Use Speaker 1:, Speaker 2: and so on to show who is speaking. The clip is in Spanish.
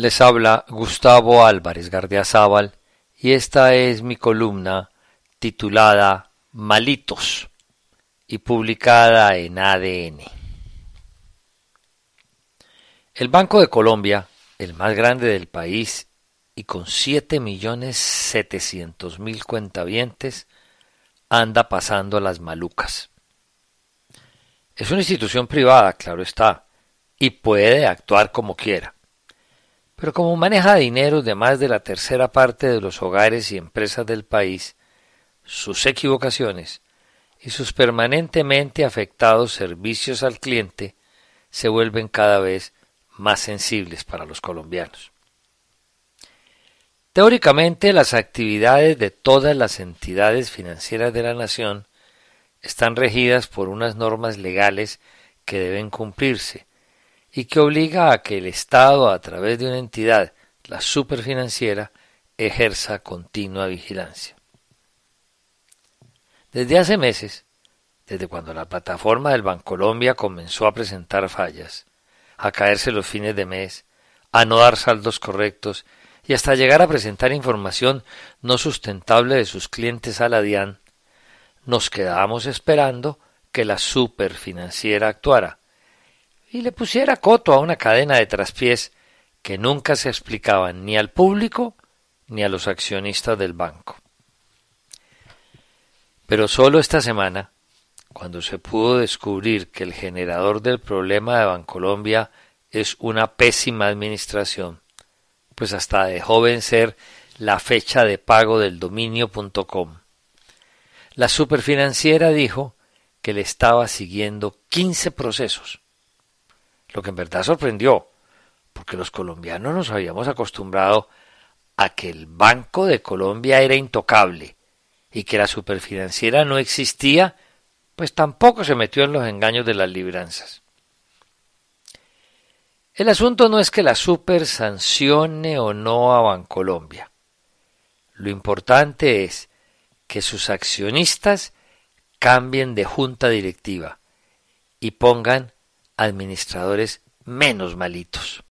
Speaker 1: Les habla Gustavo Álvarez Gardiazabal y esta es mi columna titulada Malitos y publicada en ADN. El Banco de Colombia, el más grande del país y con 7.700.000 cuentavientes, anda pasando a las malucas. Es una institución privada, claro está, y puede actuar como quiera pero como maneja dinero de más de la tercera parte de los hogares y empresas del país, sus equivocaciones y sus permanentemente afectados servicios al cliente se vuelven cada vez más sensibles para los colombianos. Teóricamente, las actividades de todas las entidades financieras de la nación están regidas por unas normas legales que deben cumplirse, y que obliga a que el Estado, a través de una entidad, la superfinanciera, ejerza continua vigilancia. Desde hace meses, desde cuando la plataforma del Banco Colombia comenzó a presentar fallas, a caerse los fines de mes, a no dar saldos correctos y hasta llegar a presentar información no sustentable de sus clientes a la DIAN, nos quedábamos esperando que la superfinanciera actuara, y le pusiera coto a una cadena de traspiés que nunca se explicaban ni al público ni a los accionistas del banco. Pero solo esta semana, cuando se pudo descubrir que el generador del problema de Bancolombia es una pésima administración, pues hasta dejó vencer la fecha de pago del dominio.com. La superfinanciera dijo que le estaba siguiendo 15 procesos lo que en verdad sorprendió, porque los colombianos nos habíamos acostumbrado a que el Banco de Colombia era intocable y que la superfinanciera no existía, pues tampoco se metió en los engaños de las libranzas. El asunto no es que la super sancione o no a Bancolombia. Lo importante es que sus accionistas cambien de junta directiva y pongan administradores menos malitos.